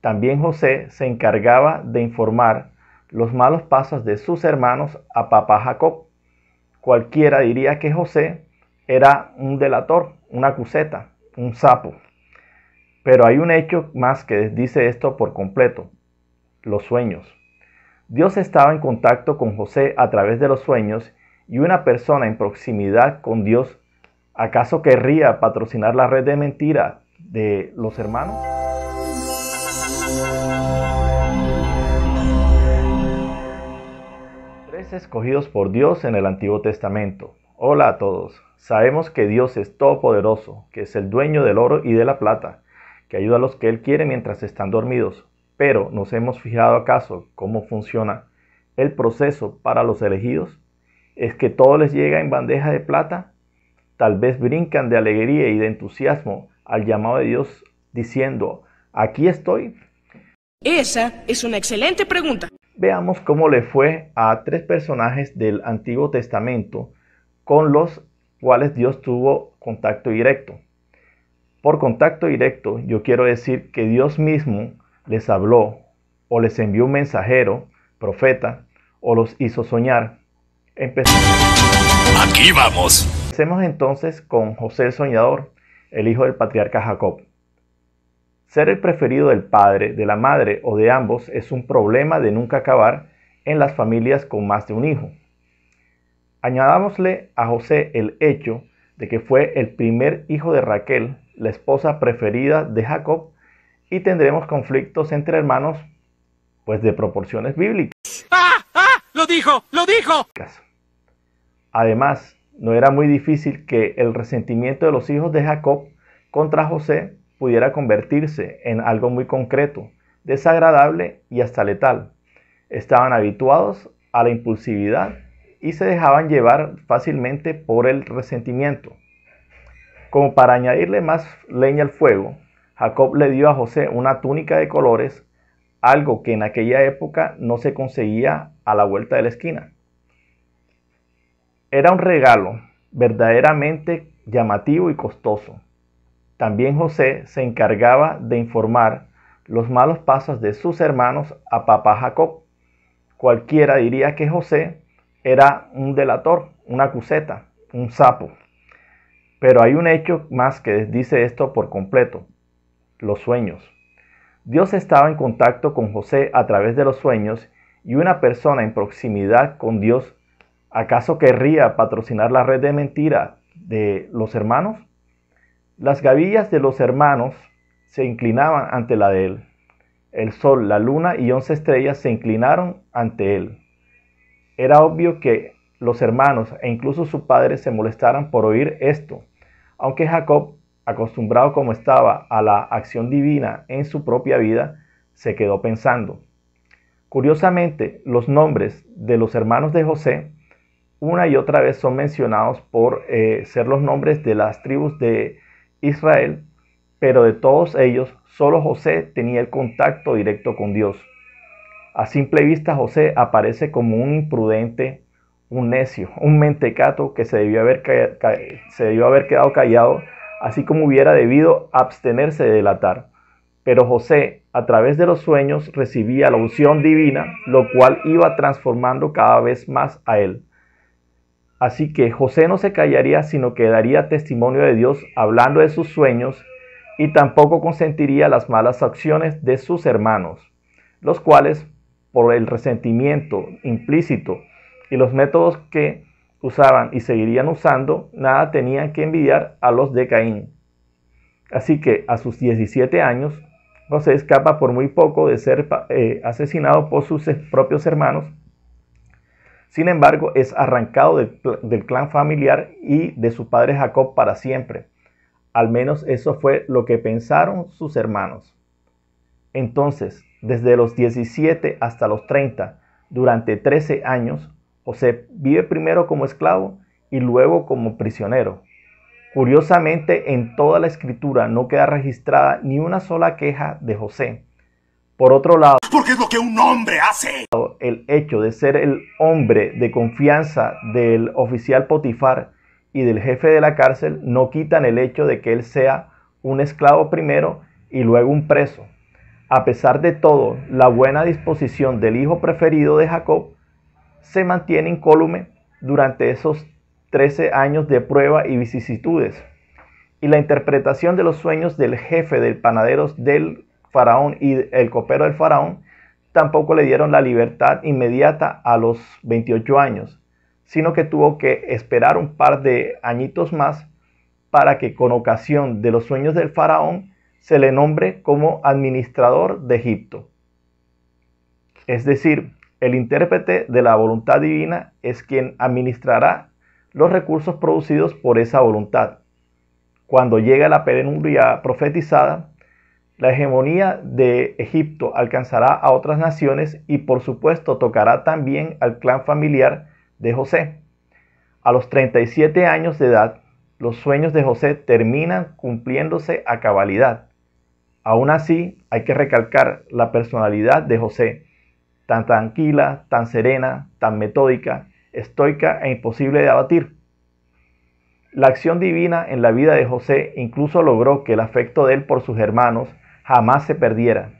También José se encargaba de informar los malos pasos de sus hermanos a papá Jacob. Cualquiera diría que José era un delator, una cuceta un sapo. Pero hay un hecho más que dice esto por completo, los sueños. Dios estaba en contacto con José a través de los sueños y una persona en proximidad con Dios, ¿acaso querría patrocinar la red de mentira de los hermanos? Tres escogidos por Dios en el Antiguo Testamento. Hola a todos. Sabemos que Dios es todopoderoso, que es el dueño del oro y de la plata, que ayuda a los que Él quiere mientras están dormidos. Pero, ¿nos hemos fijado acaso cómo funciona el proceso para los elegidos? ¿Es que todo les llega en bandeja de plata? Tal vez brincan de alegría y de entusiasmo al llamado de Dios diciendo, Aquí estoy. Esa es una excelente pregunta. Veamos cómo le fue a tres personajes del Antiguo Testamento con los cuales Dios tuvo contacto directo. Por contacto directo yo quiero decir que Dios mismo les habló o les envió un mensajero, profeta, o los hizo soñar. Aquí vamos. Empecemos entonces con José el Soñador, el hijo del patriarca Jacob. Ser el preferido del padre, de la madre o de ambos es un problema de nunca acabar en las familias con más de un hijo. Añadámosle a José el hecho de que fue el primer hijo de Raquel, la esposa preferida de Jacob, y tendremos conflictos entre hermanos, pues de proporciones bíblicas. ¡Ah! ¡Ah! ¡Lo dijo! ¡Lo dijo! Además, no era muy difícil que el resentimiento de los hijos de Jacob contra José pudiera convertirse en algo muy concreto, desagradable y hasta letal. Estaban habituados a la impulsividad y se dejaban llevar fácilmente por el resentimiento. Como para añadirle más leña al fuego, Jacob le dio a José una túnica de colores, algo que en aquella época no se conseguía a la vuelta de la esquina. Era un regalo verdaderamente llamativo y costoso, también José se encargaba de informar los malos pasos de sus hermanos a papá Jacob. Cualquiera diría que José era un delator, una cuseta, un sapo. Pero hay un hecho más que dice esto por completo, los sueños. Dios estaba en contacto con José a través de los sueños y una persona en proximidad con Dios, ¿acaso querría patrocinar la red de mentira de los hermanos? Las gavillas de los hermanos se inclinaban ante la de él. El sol, la luna y once estrellas se inclinaron ante él. Era obvio que los hermanos e incluso su padre se molestaran por oír esto, aunque Jacob, acostumbrado como estaba a la acción divina en su propia vida, se quedó pensando. Curiosamente, los nombres de los hermanos de José una y otra vez son mencionados por eh, ser los nombres de las tribus de Israel, pero de todos ellos solo José tenía el contacto directo con Dios. A simple vista José aparece como un imprudente, un necio, un mentecato que se debió haber, se debió haber quedado callado, así como hubiera debido abstenerse de delatar. Pero José, a través de los sueños, recibía la unción divina, lo cual iba transformando cada vez más a él. Así que José no se callaría, sino que daría testimonio de Dios hablando de sus sueños y tampoco consentiría las malas acciones de sus hermanos, los cuales, por el resentimiento implícito y los métodos que usaban y seguirían usando, nada tenían que envidiar a los de Caín. Así que a sus 17 años, José escapa por muy poco de ser eh, asesinado por sus eh, propios hermanos sin embargo, es arrancado del, clan familiar y de su padre Jacob para siempre. Al menos eso fue lo que pensaron sus hermanos. Entonces, desde los 17 hasta los 30, durante 13 años, José vive primero como esclavo y luego como prisionero. Curiosamente, en toda la escritura no queda registrada ni una sola queja de José. Por otro lado, porque es lo que un hombre hace. El hecho de ser el hombre de confianza del oficial Potifar y del jefe de la cárcel no quitan el hecho de que él sea un esclavo primero y luego un preso. A pesar de todo, la buena disposición del hijo preferido de Jacob se mantiene incólume durante esos 13 años de prueba y vicisitudes. Y la interpretación de los sueños del jefe del panaderos del faraón y el copero del faraón, tampoco le dieron la libertad inmediata a los 28 años, sino que tuvo que esperar un par de añitos más para que con ocasión de los sueños del faraón se le nombre como administrador de Egipto. Es decir, el intérprete de la voluntad divina es quien administrará los recursos producidos por esa voluntad. Cuando llega la penumbra profetizada, la hegemonía de Egipto alcanzará a otras naciones y por supuesto tocará también al clan familiar de José. A los 37 años de edad, los sueños de José terminan cumpliéndose a cabalidad. Aún así, hay que recalcar la personalidad de José, tan tranquila, tan serena, tan metódica, estoica e imposible de abatir. La acción divina en la vida de José incluso logró que el afecto de él por sus hermanos jamás se perdiera.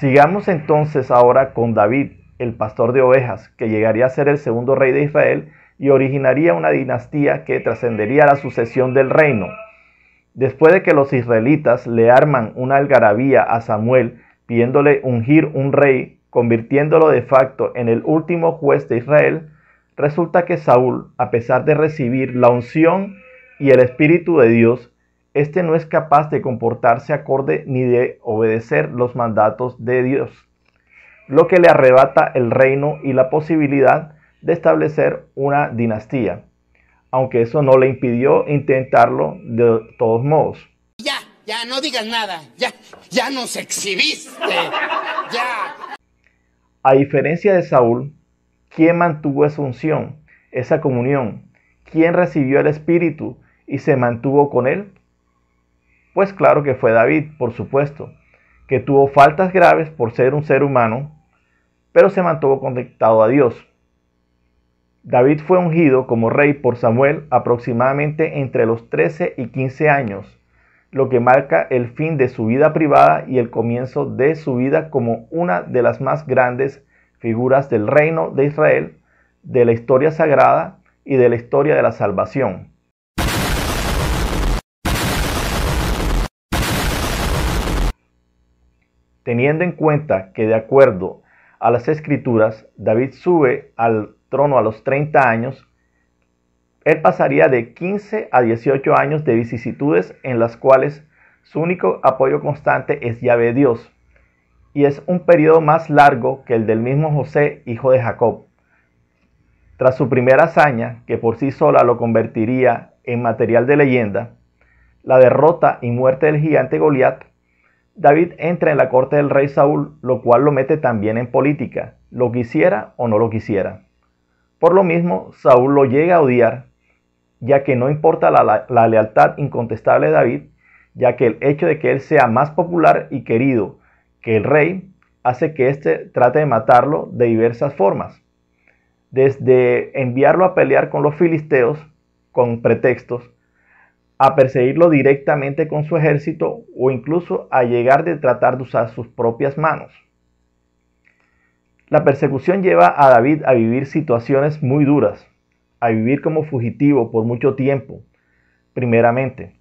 Sigamos entonces ahora con David, el pastor de ovejas, que llegaría a ser el segundo rey de Israel y originaría una dinastía que trascendería la sucesión del reino. Después de que los israelitas le arman una algarabía a Samuel pidiéndole ungir un rey, convirtiéndolo de facto en el último juez de Israel, resulta que Saúl, a pesar de recibir la unción y el Espíritu de Dios, este no es capaz de comportarse acorde ni de obedecer los mandatos de Dios, lo que le arrebata el reino y la posibilidad de establecer una dinastía, aunque eso no le impidió intentarlo de todos modos. Ya, ya no digas nada, ya, ya nos exhibiste, ya. A diferencia de Saúl, ¿quién mantuvo esa unción, esa comunión? ¿Quién recibió el Espíritu y se mantuvo con él? Pues claro que fue David, por supuesto, que tuvo faltas graves por ser un ser humano, pero se mantuvo conectado a Dios. David fue ungido como rey por Samuel aproximadamente entre los 13 y 15 años, lo que marca el fin de su vida privada y el comienzo de su vida como una de las más grandes figuras del reino de Israel, de la historia sagrada y de la historia de la salvación. Teniendo en cuenta que de acuerdo a las escrituras, David sube al trono a los 30 años, él pasaría de 15 a 18 años de vicisitudes en las cuales su único apoyo constante es llave Dios, y es un periodo más largo que el del mismo José, hijo de Jacob. Tras su primera hazaña, que por sí sola lo convertiría en material de leyenda, la derrota y muerte del gigante Goliat, David entra en la corte del rey Saúl, lo cual lo mete también en política, lo quisiera o no lo quisiera. Por lo mismo, Saúl lo llega a odiar, ya que no importa la, lealtad incontestable de David, ya que el hecho de que él sea más popular y querido que el rey hace que éste trate de matarlo de diversas formas, desde enviarlo a pelear con los filisteos con pretextos, a perseguirlo directamente con su ejército o incluso a llegar de tratar de usar sus propias manos. La persecución lleva a David a vivir situaciones muy duras, a vivir como fugitivo por mucho tiempo, primeramente,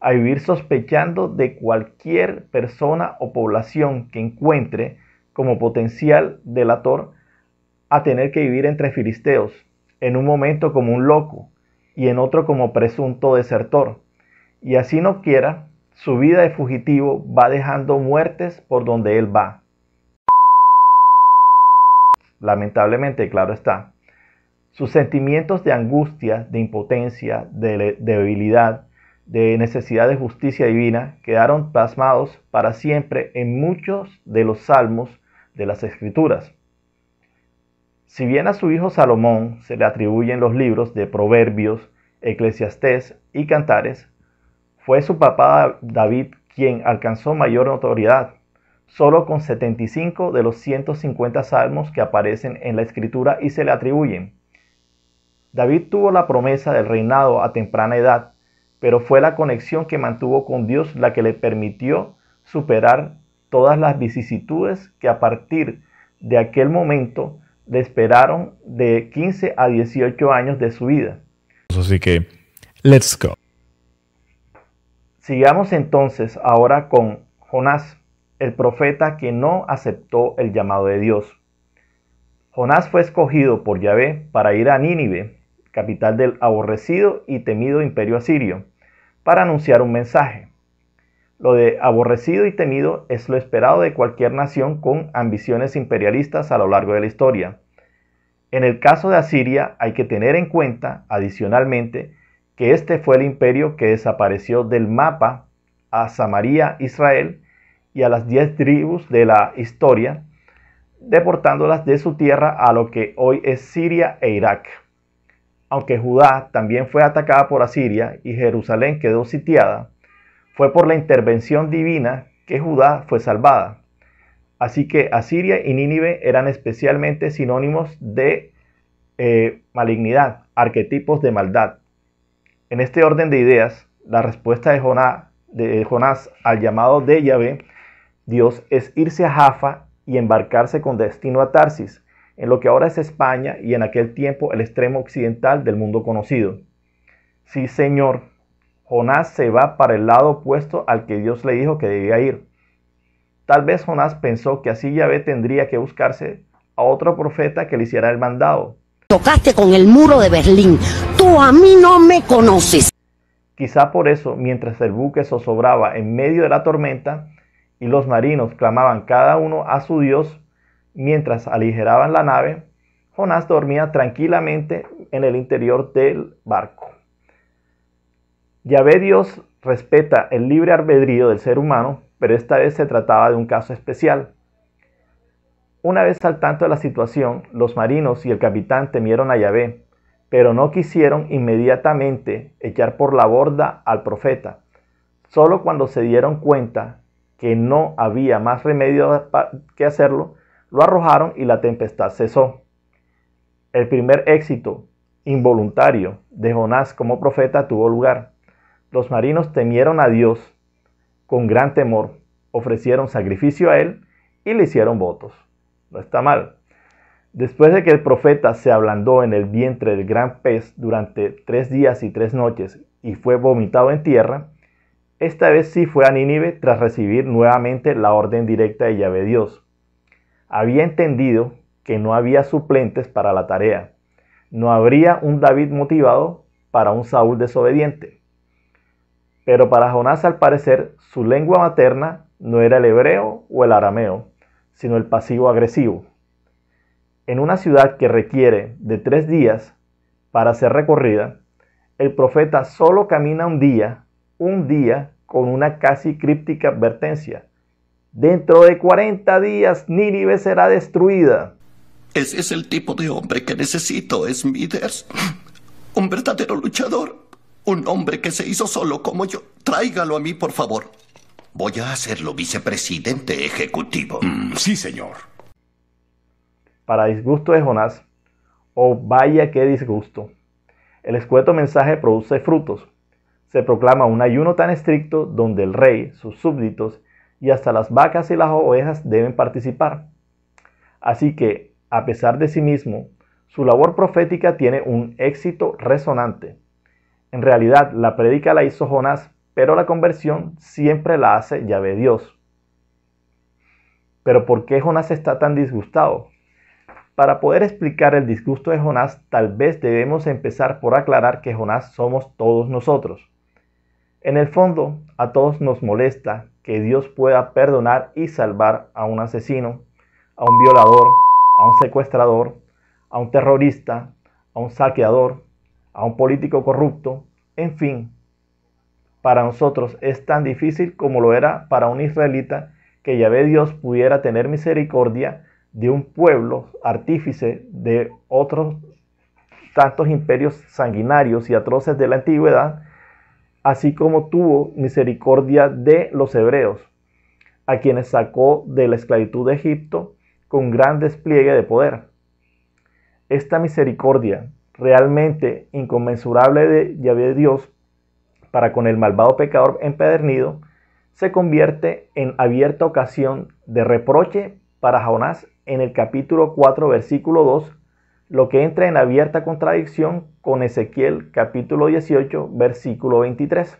a vivir sospechando de cualquier persona o población que encuentre como potencial delator, a tener que vivir entre filisteos, en un momento como un loco, y en otro como presunto desertor. Y así no quiera, su vida de fugitivo va dejando muertes por donde él va. Lamentablemente, claro está. Sus sentimientos de angustia, de impotencia, de debilidad, de necesidad de justicia divina quedaron plasmados para siempre en muchos de los salmos de las escrituras. Si bien a su hijo Salomón se le atribuyen los libros de Proverbios, Eclesiastés y Cantares, fue su papá David quien alcanzó mayor notoriedad, solo con 75 de los 150 salmos que aparecen en la escritura y se le atribuyen. David tuvo la promesa del reinado a temprana edad, pero fue la conexión que mantuvo con Dios la que le permitió superar todas las vicisitudes que a partir de aquel momento le esperaron de 15 a 18 años de su vida. Así que, let's go. Sigamos entonces ahora con Jonás, el profeta que no aceptó el llamado de Dios. Jonás fue escogido por Yahvé para ir a Nínive, capital del aborrecido y temido imperio asirio, para anunciar un mensaje. Lo de aborrecido y temido es lo esperado de cualquier nación con ambiciones imperialistas a lo largo de la historia. En el caso de Asiria hay que tener en cuenta, adicionalmente, que este fue el imperio que desapareció del mapa a Samaria, Israel, y a las diez tribus de la historia, deportándolas de su tierra a lo que hoy es Siria e Irak. Aunque Judá también fue atacada por Asiria y Jerusalén quedó sitiada, fue por la intervención divina que Judá fue salvada. Así que Asiria y Nínive eran especialmente sinónimos de eh, malignidad, arquetipos de maldad. En este orden de ideas, la respuesta de, de Jonás al llamado de Yahvé, Dios, es irse a Jafa y embarcarse con destino a Tarsis, en lo que ahora es España y en aquel tiempo el extremo occidental del mundo conocido. Sí, Señor, Jonás se va para el lado opuesto al que Dios le dijo que debía ir. Tal vez Jonás pensó que así Yahvé tendría que buscarse a otro profeta que le hiciera el mandado. Tocaste con el muro de Berlín. Tú a mí no me conoces. Quizá por eso, mientras el buque zozobraba en medio de la tormenta y los marinos clamaban cada uno a su Dios, mientras aligeraban la nave, Jonás dormía tranquilamente en el interior del barco. Yahvé Dios respeta el libre albedrío del ser humano, pero esta vez se trataba de un caso especial. Una vez al tanto de la situación, los marinos y el capitán temieron a Yahvé, pero no quisieron inmediatamente echar por la borda al profeta. Solo cuando se dieron cuenta que no había más remedio que hacerlo, lo arrojaron y la tempestad cesó. El primer éxito involuntario de Jonás como profeta tuvo lugar. Los marinos temieron a Dios con gran temor, ofrecieron sacrificio a él y le hicieron votos. No está mal. Después de que el profeta se ablandó en el vientre del gran pez durante tres días y tres noches y fue vomitado en tierra, esta vez sí fue a Nínive tras recibir nuevamente la orden directa de Yahvé Dios. Había entendido que no había suplentes para la tarea. No habría un David motivado para un Saúl desobediente. Pero para Jonás al parecer su lengua materna no era el hebreo o el arameo, sino el pasivo agresivo. En una ciudad que requiere de tres días para ser recorrida, el profeta solo camina un día, un día con una casi críptica advertencia. Dentro de 40 días Nínive será destruida. Ese es el tipo de hombre que necesito, Smithers. Un verdadero luchador. Un hombre que se hizo solo como yo. Tráigalo a mí, por favor. Voy a hacerlo vicepresidente ejecutivo. Mm, sí, señor. Para disgusto de Jonás. Oh, vaya qué disgusto. El escueto mensaje produce frutos. Se proclama un ayuno tan estricto donde el rey, sus súbditos y hasta las vacas y las ovejas deben participar. Así que, a pesar de sí mismo, su labor profética tiene un éxito resonante. En realidad, la predica la hizo Jonás, pero la conversión siempre la hace Yahvé Dios. Pero ¿por qué Jonás está tan disgustado? Para poder explicar el disgusto de Jonás, tal vez debemos empezar por aclarar que Jonás somos todos nosotros. En el fondo, a todos nos molesta que Dios pueda perdonar y salvar a un asesino, a un violador, a un secuestrador, a un terrorista, a un saqueador, a un político corrupto, en fin, para nosotros es tan difícil como lo era para un israelita que Yahvé Dios pudiera tener misericordia de un pueblo artífice de otros tantos imperios sanguinarios y atroces de la antigüedad, así como tuvo misericordia de los hebreos, a quienes sacó de la esclavitud de Egipto con gran despliegue de poder. Esta misericordia realmente inconmensurable de Yahvé Dios para con el malvado pecador empedernido, se convierte en abierta ocasión de reproche para Jonás en el capítulo 4, versículo 2, lo que entra en abierta contradicción con Ezequiel capítulo 18, versículo 23.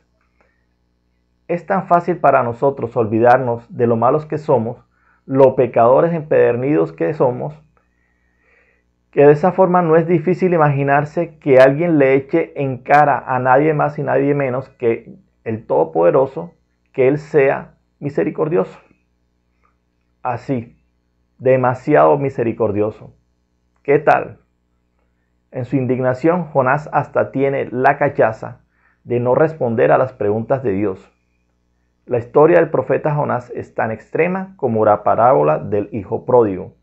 Es tan fácil para nosotros olvidarnos de lo malos que somos, lo pecadores empedernidos que somos, que de esa forma no es difícil imaginarse que alguien le eche en cara a nadie más y nadie menos que el Todopoderoso, que Él sea misericordioso. Así, demasiado misericordioso. ¿Qué tal? En su indignación, Jonás hasta tiene la cachaza de no responder a las preguntas de Dios. La historia del profeta Jonás es tan extrema como la parábola del hijo pródigo.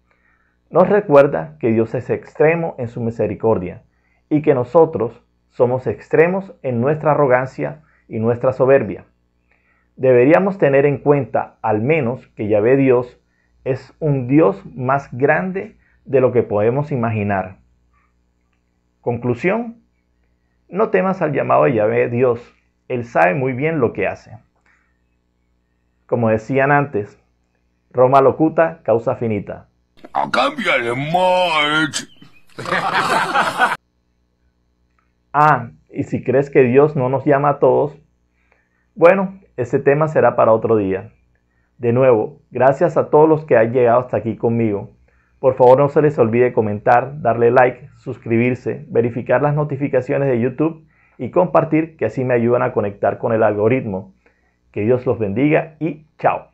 Nos recuerda que Dios es extremo en su misericordia y que nosotros somos extremos en nuestra arrogancia y nuestra soberbia. Deberíamos tener en cuenta al menos que Yahvé Dios es un Dios más grande de lo que podemos imaginar. Conclusión. No temas al llamado de Yahvé Dios. Él sabe muy bien lo que hace. Como decían antes, Roma locuta, causa finita. A de March. ah, y si crees que Dios no nos llama a todos, bueno, ese tema será para otro día. De nuevo, gracias a todos los que han llegado hasta aquí conmigo. Por favor no se les olvide comentar, darle like, suscribirse, verificar las notificaciones de YouTube y compartir que así me ayudan a conectar con el algoritmo. Que Dios los bendiga y chao.